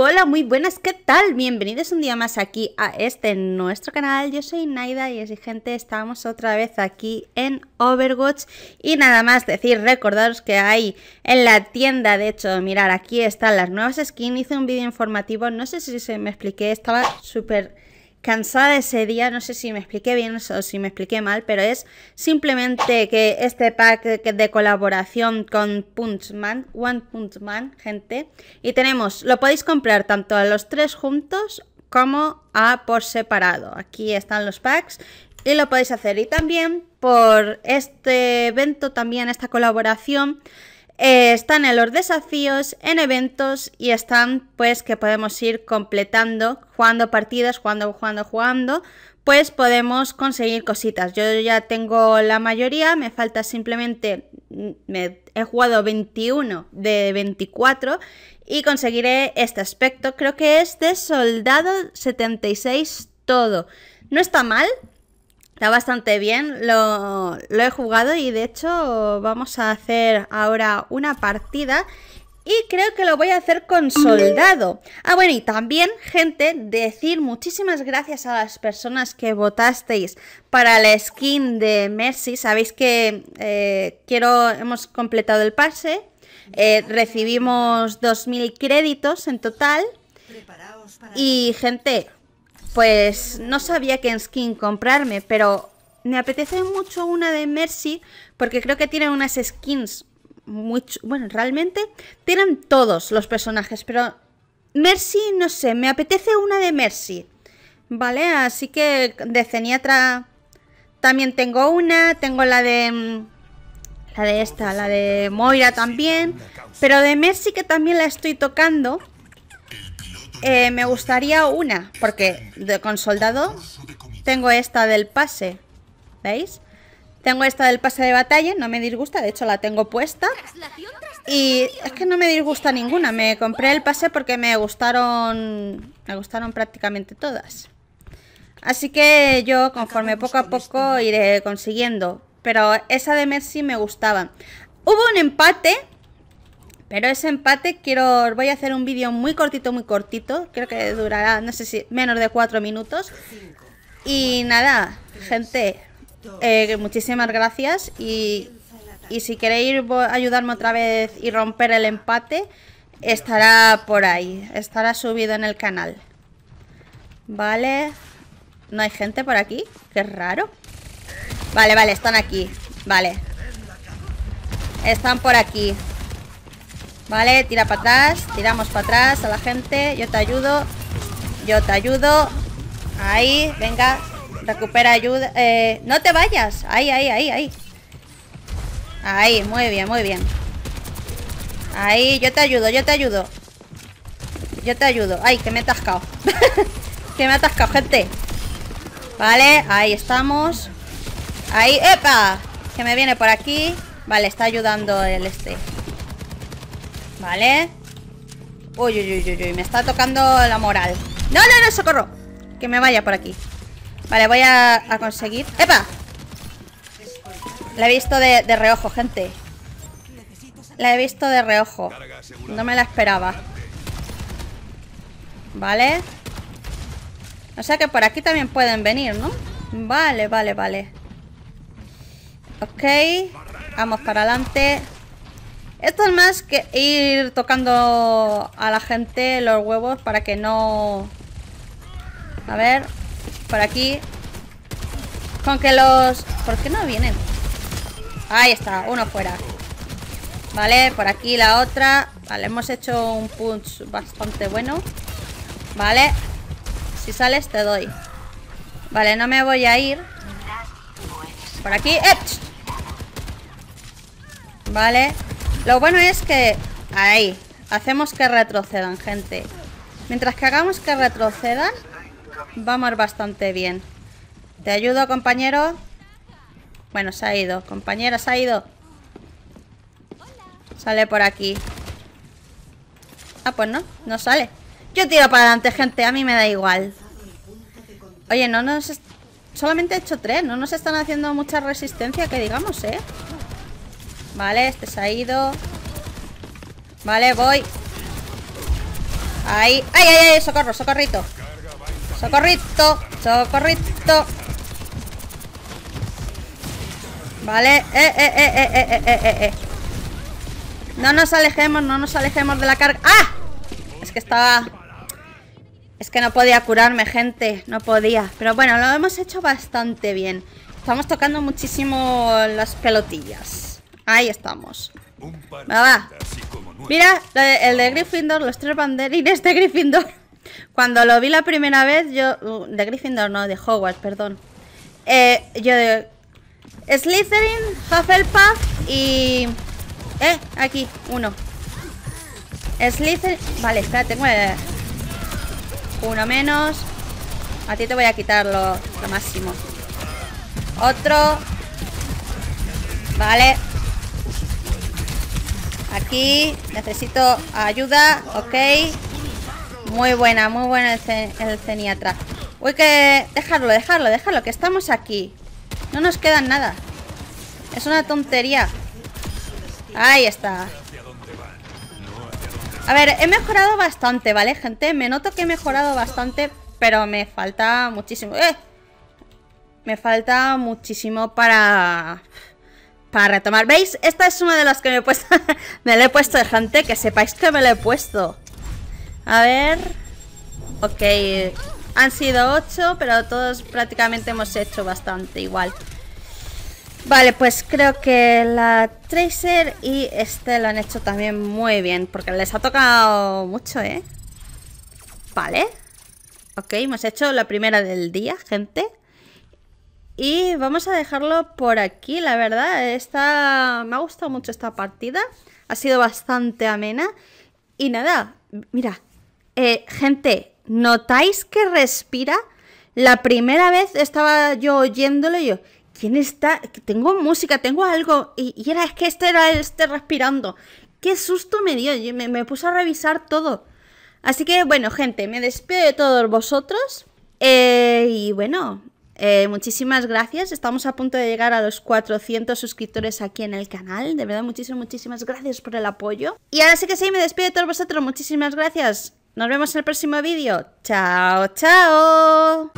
hola, muy buenas, ¿qué tal? Bienvenidos un día más aquí a este nuestro canal. Yo soy Naida y así gente, estamos otra vez aquí en Overwatch. Y nada más decir, recordaros que hay en la tienda, de hecho, mirar, aquí están las nuevas skins. Hice un vídeo informativo, no sé si se me expliqué, estaba súper cansada ese día, no sé si me expliqué bien o si me expliqué mal, pero es simplemente que este pack de colaboración con Punchman, One man gente, y tenemos, lo podéis comprar tanto a los tres juntos como a por separado. Aquí están los packs y lo podéis hacer. Y también por este evento, también esta colaboración, eh, están en los desafíos, en eventos y están pues que podemos ir completando, jugando partidas, jugando, jugando, jugando, pues podemos conseguir cositas. Yo ya tengo la mayoría, me falta simplemente, mm, me, he jugado 21 de 24 y conseguiré este aspecto. Creo que es de soldado 76 todo. No está mal, Está bastante bien, lo, he jugado y de hecho vamos a hacer ahora una partida y creo que lo voy a hacer con soldado. Ah, bueno, y también, gente, decir muchísimas gracias a las personas que votasteis para la skin de Mercy. Sabéis que eh, quiero, hemos completado el pase. Eh, recibimos 2.000 créditos en total. Y, gente, pues no sabía qué skin comprarme, pero me apetece mucho una de Mercy porque creo que tienen unas skins muy... Bueno, realmente tienen todos los personajes, pero Mercy, no sé, me apetece una de Mercy. Vale, así que de Ceniatra también tengo una, tengo la de... Mm, la de esta, la de Moira también, pero de Mercy que también la estoy tocando eh, me gustaría una, porque con soldado tengo esta del pase, ¿veis? Tengo esta del pase de batalla, no me disgusta, de hecho la tengo puesta. Y es que no me disgusta ninguna, me compré el pase porque me gustaron, me gustaron prácticamente todas. Así que yo conforme poco a poco iré consiguiendo, pero esa de Mercy me gustaba. Hubo un empate pero ese empate quiero, voy a hacer un vídeo muy cortito, muy cortito. Creo que durará, no sé si, menos de cuatro minutos. Y nada, gente, eh, muchísimas gracias. Y, y si queréis ayudarme otra vez y romper el empate, estará por ahí. Estará subido en el canal. Vale. ¿No hay gente por aquí? Qué raro. Vale, vale, están aquí. Vale. Están por aquí. Vale, tira para atrás Tiramos para atrás a la gente Yo te ayudo Yo te ayudo Ahí, venga Recupera ayuda eh, No te vayas Ahí, ahí, ahí, ahí Ahí, muy bien, muy bien Ahí, yo te ayudo, yo te ayudo Yo te ayudo Ay, que me he atascado Que me he atascado, gente Vale, ahí estamos Ahí, ¡epa! Que me viene por aquí Vale, está ayudando el este Vale Uy, uy, uy, uy, me está tocando la moral No, no, no, socorro Que me vaya por aquí Vale, voy a, conseguir ¡Epa! La he visto de, de reojo, gente La he visto de reojo No me la esperaba Vale O sea que por aquí también pueden venir, ¿no? Vale, vale, vale Ok Vamos para adelante esto es más que ir tocando a la gente los huevos para que no... A ver, por aquí. Con que los... ¿Por qué no vienen? Ahí está, uno fuera. Vale, por aquí la otra. Vale, hemos hecho un punch bastante bueno. Vale. Si sales te doy. Vale, no me voy a ir. Por aquí. ¡eh! Vale, lo bueno es que... Ahí. Hacemos que retrocedan, gente. Mientras que hagamos que retrocedan, vamos bastante bien. Te ayudo, compañero. Bueno, se ha ido. Compañera, se ha ido. Sale por aquí. Ah, pues no. No sale. Yo tiro para adelante, gente. A mí me da igual. Oye, no nos... Solamente he hecho tres. No nos están haciendo mucha resistencia, que digamos, ¿eh? Vale, este se ha ido Vale, voy Ahí ¡Ay, ay, ay! ¡Socorro, socorrito! ¡Socorrito! ¡Socorrito! Vale eh, eh, eh, eh, eh, eh, eh, eh, eh No nos alejemos, no nos alejemos de la carga ¡Ah! Es que estaba... Es que no podía curarme, gente No podía Pero bueno, lo hemos hecho bastante bien Estamos tocando muchísimo las pelotillas Ahí estamos. Mira, el de Gryffindor, los tres banderines de Gryffindor. Cuando lo vi la primera vez, yo... Uh, de Gryffindor, no, de Hogwarts, perdón. Eh, yo de... Slytherin, Hufflepuff y... Eh, aquí, uno. Slytherin... Vale, está, tengo eh, Uno menos. A ti te voy a quitar lo máximo. Otro. Vale, Aquí necesito ayuda, ok. Muy buena, muy buena el, ce Voy ceniatra. Uy, que... Dejarlo, dejarlo, dejarlo, que estamos aquí. No nos queda nada. Es una tontería. Ahí está. A ver, he mejorado bastante, ¿vale, gente? Me noto que he mejorado bastante, pero me falta muchísimo. ¡Eh! Me falta muchísimo para para retomar. ¿Veis? Esta es una de las que me he puesto. me la he puesto, gente. Que sepáis que me la he puesto. A ver. Ok. Han sido ocho pero todos prácticamente hemos hecho bastante igual. Vale, pues creo que la Tracer y este lo han hecho también muy bien. Porque les ha tocado mucho, ¿eh? Vale. Ok, hemos hecho la primera del día, gente. Y vamos a dejarlo por aquí, la verdad. Esta... Me ha gustado mucho esta partida. Ha sido bastante amena. Y nada, mira. Eh, gente, ¿notáis que respira? La primera vez estaba yo oyéndolo y yo... ¿Quién está? Tengo música, tengo algo. Y, era, es que este era este respirando. Qué susto me dio. me, puse a revisar todo. Así que, bueno, gente, me despido de todos vosotros. Eh, y bueno, eh, muchísimas gracias. Estamos a punto de llegar a los 400 suscriptores aquí en el canal. De verdad, muchísimas, muchísimas gracias por el apoyo. Y ahora sí que sí, me despido de todos vosotros. Muchísimas gracias. Nos vemos en el próximo vídeo. Chao, chao.